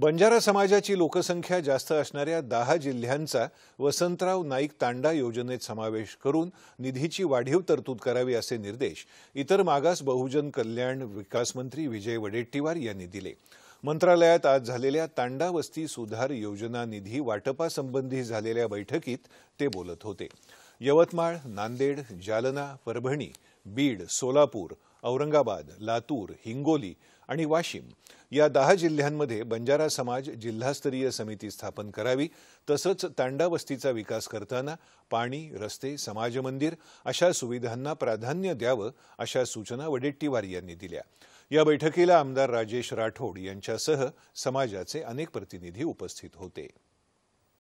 बंजारा समाजाची लोकसंख्या जास्त असणाऱ्या दहा जिल्ह्यांचा वसंतराव नाईक तांडा योजनेत समावेश करून निधीची वाढीव तरतूद करावी असे निर्देश इतर मागास बहुजन कल्याण विकास मंत्री विजय वडेट्टीवार यांनी दिले मंत्रालयात आज झालेल्या तांडा वस्ती सुधार योजना निधी वाटपासंबंधी झालेल्या बैठकीत ते बोलत होते यवतमाळ नांदेड जालना परभणी बीड सोलापूर औरंगाबाद लातूर हिंगोली आणि वाशिम या दहा जिल्ह्यांमध्ये बंजारा समाज जिल्हास्तरीय समिती स्थापन करावी तसंच तांडावस्तीचा विकास करताना पाणी रस्ते समाज मंदिर अशा सुविधांना प्राधान्य द्यावं अशा सूचना वडेट्टीवार यांनी दिल्या या बैठकीला आमदार राजेश राठोड यांच्यासह समाजाचे अनेक प्रतिनिधी उपस्थित होते